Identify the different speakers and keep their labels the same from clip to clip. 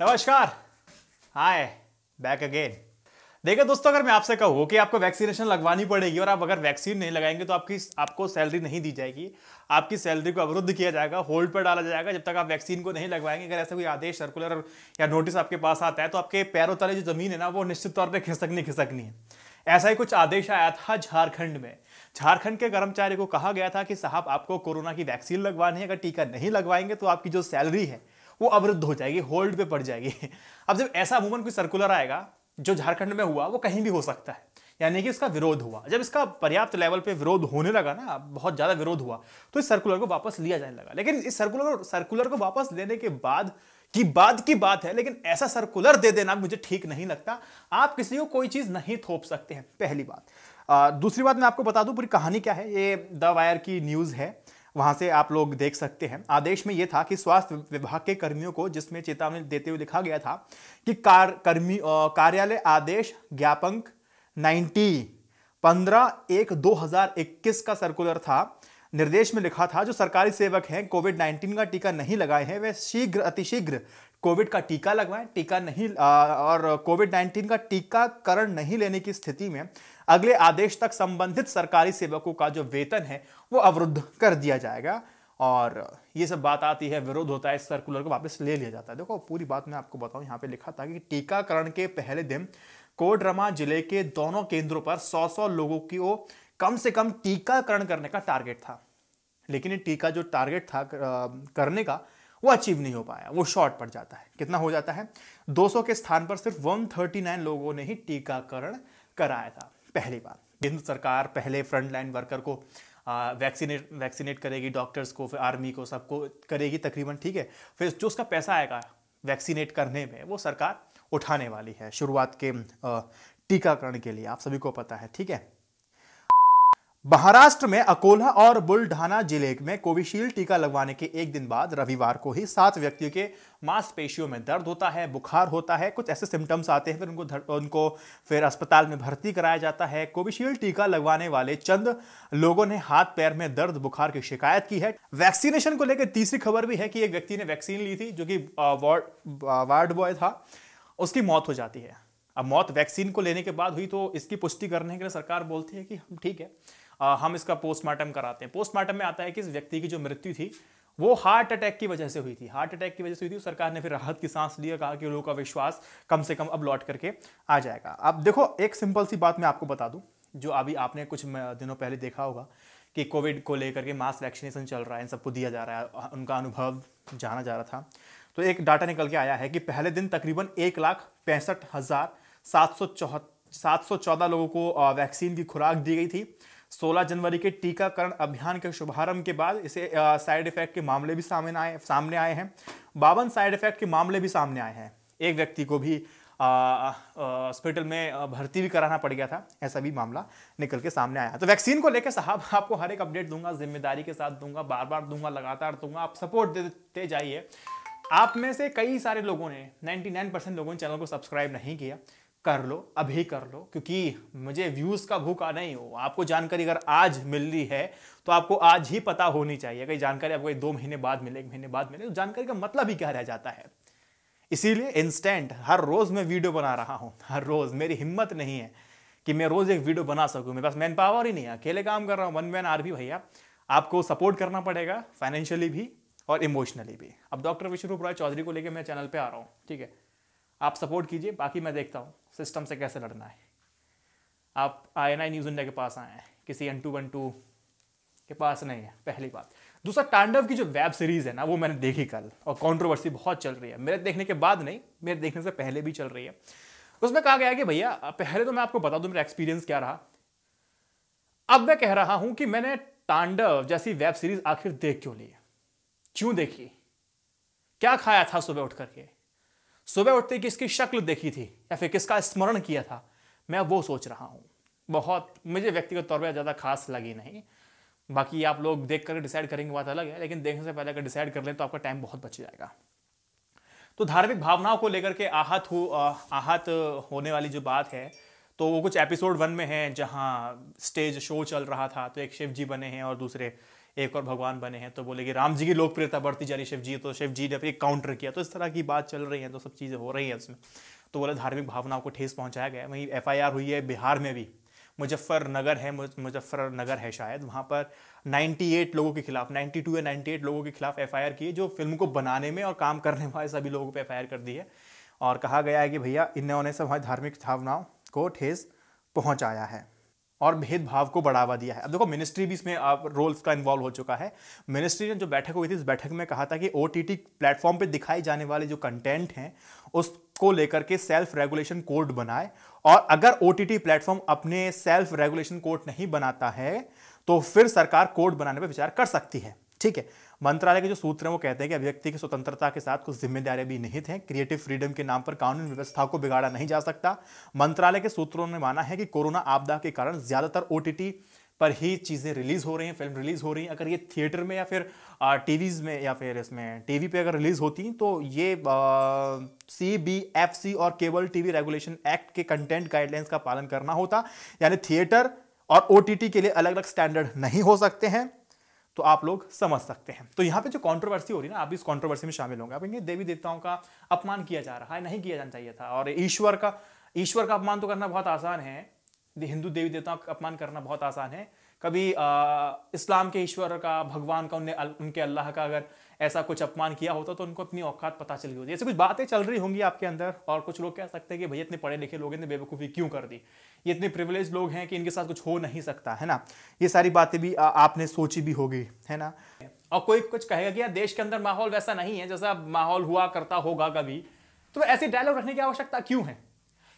Speaker 1: नमस्कार हाय back again देखिए दोस्तों अगर मैं आपसे कहूँ कि आपको वैक्सीनेशन लगवानी पड़ेगी और आप अगर वैक्सीन नहीं लगाएंगे तो आपकी आपको सैलरी नहीं दी जाएगी आपकी सैलरी को अवरुद्ध किया जाएगा होल्ड पर डाला जाएगा जब तक आप वैक्सीन को नहीं लगवाएंगे अगर ऐसा कोई आदेश सर्कुलर या नोटिस आपके पास आता है तो आपके पैरों तले जो जमीन है ना वो निश्चित तौर पर खिसकनी खिसकनी है ऐसा ही कुछ आदेश आया था झारखंड में झारखंड के कर्मचारी को कहा गया था कि साहब आपको कोरोना की वैक्सीन लगवानी है अगर टीका नहीं लगवाएंगे तो आपकी जो सैलरी है वो अवरुद्ध हो जाएगी होल्ड पे पड़ जाएगी अब जब ऐसा मूवमेंट कोई सर्कुलर आएगा जो झारखंड में हुआ वो कहीं भी हो सकता है यानी कि इसका विरोध हुआ जब इसका पर्याप्त लेवल पे विरोध होने लगा ना बहुत ज़्यादा विरोध हुआ तो इस सर्कुलर को वापस लिया जाने लगा लेकिन इस सर्कुलर सर्कुलर को वापस लेने के बाद की बात की बात है लेकिन ऐसा सर्कुलर दे देना मुझे ठीक नहीं लगता आप किसी को कोई चीज़ नहीं थोप सकते हैं पहली बात आ, दूसरी बात मैं आपको बता दूं पूरी कहानी क्या है ये द वायर की न्यूज़ है वहाँ से आप लोग देख सकते हैं आदेश में यह था कि स्वास्थ्य विभाग के कर्मियों को जिसमें चेतावनी देते हुए लिखा गया था कि कार कर्मी कार्यालय आदेश ज्ञापंक 90 पंद्रह एक 2021 का सर्कुलर था निर्देश में लिखा था जो सरकारी सेवक हैं कोविड 19 का टीका नहीं लगाए हैं वे शीघ्र अतिशीघ्र कोविड का टीका लगवाएं टीका नहीं और कोविड 19 का टीकाकरण नहीं लेने की स्थिति में अगले आदेश तक संबंधित सरकारी सेवकों का जो वेतन है वो अवरुद्ध कर दिया जाएगा और ये सब बात आती है विरोध होता है इस सर्कुलर को वापस ले लिया जाता है देखो पूरी बात मैं आपको बताऊं यहाँ पे लिखा था कि टीकाकरण के पहले दिन कोडरमा जिले के दोनों केंद्रों पर 100-100 लोगों की ओ कम से कम टीकाकरण करने का टारगेट था लेकिन ये टीका जो टारगेट था करने का वो अचीव नहीं हो पाया वो शॉर्ट पड़ जाता है कितना हो जाता है 200 के स्थान पर सिर्फ 139 लोगों ने ही टीकाकरण कराया था पहली बार केंद्र सरकार पहले फ्रंट लाइन वर्कर को वैक्सीनेट वैक्सीनेट करेगी डॉक्टर्स को फिर आर्मी को सबको करेगी तकरीबन ठीक है फिर जो उसका पैसा आएगा वैक्सीनेट करने में वो सरकार उठाने वाली है शुरुआत के टीकाकरण के लिए आप सभी को पता है ठीक है महाराष्ट्र में अकोला और बुलढाना जिले में कोविशील्ड टीका लगवाने के एक दिन बाद रविवार को ही सात व्यक्तियों के मांसपेशियों में दर्द होता है बुखार होता है कुछ ऐसे सिम्टम्स आते हैं फिर उनको धर, उनको फिर अस्पताल में भर्ती कराया जाता है कोविशील्ड टीका लगवाने वाले चंद लोगों ने हाथ पैर में दर्द बुखार की शिकायत की है वैक्सीनेशन को लेकर तीसरी खबर भी है कि एक व्यक्ति ने वैक्सीन ली थी जो कि वार्ड वार्ड बॉय था उसकी मौत हो जाती है अब मौत वैक्सीन को लेने के बाद हुई तो इसकी पुष्टि करने के लिए सरकार बोलती है कि हम ठीक है हम इसका पोस्टमार्टम कराते हैं पोस्टमार्टम में आता है कि इस व्यक्ति की जो मृत्यु थी वो हार्ट अटैक की वजह से हुई थी हार्ट अटैक की वजह से हुई थी तो सरकार ने फिर राहत की सांस लिया कहा कि लोगों का विश्वास कम से कम अब लौट करके आ जाएगा अब देखो एक सिंपल सी बात मैं आपको बता दूं जो अभी आपने कुछ दिनों पहले देखा होगा कि कोविड को लेकर के मास वैक्सीनेशन चल रहा है इन सबको दिया जा रहा है उनका अनुभव जाना जा रहा था तो एक डाटा निकल के आया है कि पहले दिन तकरीबन एक लाख पैंसठ हज़ार सात सौ चौह सात सौ चौदह लोगों को वैक्सीन की खुराक दी गई थी 16 जनवरी के टीकाकरण अभियान के शुभारंभ के बाद इसे साइड इफेक्ट के मामले भी सामने आए सामने आए हैं बावन साइड इफेक्ट के मामले भी सामने आए हैं एक व्यक्ति को भी हॉस्पिटल में भर्ती भी कराना पड़ गया था ऐसा भी मामला निकल के सामने आया तो वैक्सीन को लेकर साहब आपको हर एक अपडेट दूंगा जिम्मेदारी के साथ दूंगा बार बार दूंगा लगातार दूंगा आप सपोर्ट देते जाइए आप में से कई सारे लोगों ने 99 परसेंट लोगों ने चैनल को सब्सक्राइब नहीं किया कर लो अभी कर लो क्योंकि मुझे व्यूज़ का भूखा नहीं हो आपको जानकारी अगर आज मिल रही है तो आपको आज ही पता होनी चाहिए कहीं जानकारी आपको दो महीने बाद मिले एक महीने बाद मिले तो जानकारी का मतलब ही क्या रह जाता है इसीलिए इंस्टेंट हर रोज़ मैं वीडियो बना रहा हूँ हर रोज़ मेरी हिम्मत नहीं है कि मैं रोज़ एक वीडियो बना सकूँ मेरे पास मैन पावर ही नहीं है अकेले काम कर रहा हूँ वन मैन आर भी भैया आपको सपोर्ट करना पड़ेगा फाइनेंशियली भी और इमोशनली भी अब डॉक्टर विष्णु राय चौधरी को लेकर मैं चैनल पर आ रहा हूँ ठीक है आप सपोर्ट कीजिए बाकी मैं देखता हूँ सिस्टम से कैसे लड़ना है आप I N I news India के पास आए हैं किसी एन टू वन टू के पास नहीं है पहली बात दूसरा तांडव की जो वेब सीरीज है ना वो मैंने देखी कल और कॉन्ट्रोवर्सी बहुत चल रही है मेरे देखने के बाद नहीं मेरे देखने से पहले भी चल रही है उसमें कहा गया कि भैया पहले तो मैं आपको बता दूं मेरा एक्सपीरियंस क्या रहा अब मैं कह रहा हूं कि मैंने तांडव जैसी वेब सीरीज आखिर देख क्यों ली क्यों देखी क्या खाया था सुबह उठ करके सुबह उठते किसकी शक्ल देखी थी या फिर किसका स्मरण किया था मैं वो सोच रहा हूँ बहुत मुझे व्यक्तिगत तौर पर ज़्यादा खास लगी नहीं बाकी आप लोग देख कर डिसाइड करेंगे बात अलग है लेकिन देखने से पहले अगर डिसाइड कर लें तो आपका टाइम बहुत बच जाएगा तो धार्मिक भावनाओं को लेकर के आहत हो आहत होने वाली जो बात है तो वो कुछ एपिसोड वन में है जहाँ स्टेज शो चल रहा था तो एक शिव जी बने हैं और दूसरे एक और भगवान बने हैं तो बोले कि राम जी की लोकप्रियता बढ़ती जा रही शिव जी तो शिव जी ने फिर काउंटर किया तो इस तरह की बात चल रही है तो सब चीज़ें हो रही हैं उसमें तो बोले धार्मिक भावनाओं को ठेस पहुँचाया गया वहीं एफ हुई है बिहार में भी मुजफ्फरनगर है मुजफ्फरनगर है शायद वहाँ पर 98 लोगों के खिलाफ 92 या 98 लोगों के खिलाफ एफआईआर की है जो फिल्म को बनाने में और काम करने वाले सभी लोगों पे एफआईआर कर दी है और कहा गया है कि भैया इन्होंने सब हमारी धार्मिक भावनाओं को ठेस पहुँचाया है और भेदभाव को बढ़ावा दिया है अब देखो मिनिस्ट्री भी इसमें आप रोल्स का इन्वॉल्व हो चुका है मिनिस्ट्री ने जो बैठक हुई थी इस बैठक में कहा था कि ओ टी टी प्लेटफॉर्म पर दिखाई जाने वाले जो कंटेंट हैं उसको लेकर के सेल्फ रेगुलेशन कोड बनाए और अगर ओ टी टी प्लेटफॉर्म अपने सेल्फ रेगुलेशन कोड नहीं बनाता है तो फिर सरकार कोड बनाने पर विचार कर सकती है ठीक है मंत्रालय के जो सूत्र हैं वो कहते हैं कि अभिव्यक्ति की स्वतंत्रता के साथ कुछ जिम्मेदारियां भी निहित हैं क्रिएटिव फ्रीडम के नाम पर कानून व्यवस्था को बिगाड़ा नहीं जा सकता मंत्रालय के सूत्रों ने माना है कि कोरोना आपदा के कारण ज़्यादातर ओ पर ही चीज़ें रिलीज़ हो रही हैं फिल्म रिलीज़ हो रही हैं अगर ये थिएटर में या फिर टीवीज़ में या फिर इसमें टीवी पे अगर रिलीज़ होती तो ये सी बी एफ सी और केबल टीवी रेगुलेशन एक्ट के कंटेंट गाइडलाइंस का पालन करना होता यानी थिएटर और ओ के लिए अलग अलग स्टैंडर्ड नहीं हो सकते हैं तो आप लोग समझ सकते हैं तो यहाँ पे जो कंट्रोवर्सी हो रही है ना आप इस कंट्रोवर्सी में शामिल होंगे आप कहेंगे देवी देवताओं का अपमान किया जा रहा है नहीं किया जाना चाहिए था और ईश्वर का ईश्वर का अपमान तो करना बहुत आसान है हिंदू देवी देवताओं का अपमान करना बहुत आसान है कभी आ, इस्लाम के ईश्वर का भगवान का उनने उनके अल्लाह का अगर ऐसा कुछ अपमान किया होता तो उनको अपनी औकात पता चली होती ऐसे कुछ बातें चल रही होंगी आपके अंदर और कुछ लोग कह सकते हैं कि भैया इतने पढ़े लिखे लोग इतने बेवकूफ़ी क्यों कर दी ये इतने प्रिवलेज लोग हैं कि इनके साथ कुछ हो नहीं सकता है ना ये सारी बातें भी आ, आपने सोची भी होगी है ना और कोई कुछ कहेगा कि यार देश के अंदर माहौल वैसा नहीं है जैसा माहौल हुआ करता होगा कभी तो ऐसे डायलॉग रखने की आवश्यकता क्यों है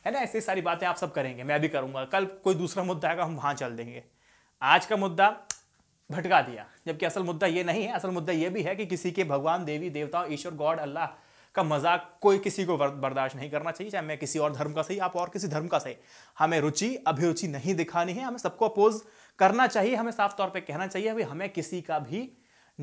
Speaker 1: है ना ऐसी सारी बातें आप सब करेंगे मैं भी करूँगा कल कोई दूसरा मुद्दा आएगा हम वहाँ चल देंगे आज का मुद्दा भटका दिया जबकि असल मुद्दा ये नहीं है असल मुद्दा ये भी है कि किसी के भगवान देवी देवताओं ईश्वर गॉड अल्लाह का मजाक कोई किसी को बर्दाश्त नहीं करना चाहिए चाहे मैं किसी और धर्म का सही आप और किसी धर्म का सही हमें रुचि अभिरुचि नहीं दिखानी है हमें सबको अपोज करना चाहिए हमें साफ तौर पर कहना चाहिए अभी हमें किसी का भी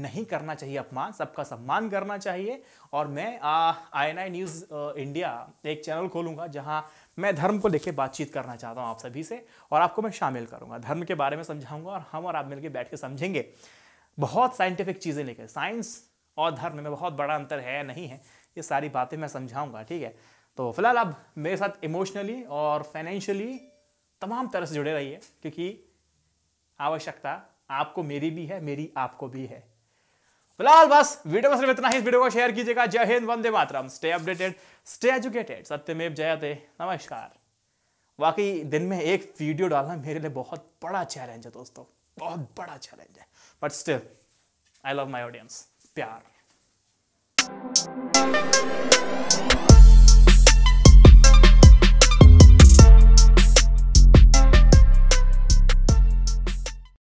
Speaker 1: नहीं करना चाहिए अपमान सबका सम्मान करना चाहिए और मैं I N I news India एक चैनल खोलूँगा जहाँ मैं धर्म को लेकर बातचीत करना चाहता हूँ आप सभी से और आपको मैं शामिल करूँगा धर्म के बारे में समझाऊंगा और हम और आप मिलकर बैठ के समझेंगे बहुत साइंटिफिक चीज़ें लेकर साइंस और धर्म में बहुत बड़ा अंतर है नहीं है ये सारी बातें मैं समझाऊंगा ठीक है तो फिलहाल आप मेरे साथ इमोशनली और फाइनेंशियली तमाम तरह से जुड़े रहिए क्योंकि आवश्यकता आपको मेरी भी है मेरी आपको भी है फिलहाल बस वीडियो में सिर्फ इतना ही इस वीडियो को शेयर कीजिएगा जय हिंद वंदे मातरम स्टे अपडेटेड स्टे एजुकेटेड सत्यमेव जयते नमस्कार वाकई दिन में एक वीडियो डालना मेरे लिए बहुत बड़ा चैलेंज है दोस्तों बहुत बड़ा चैलेंज है but still I love my audience प्यार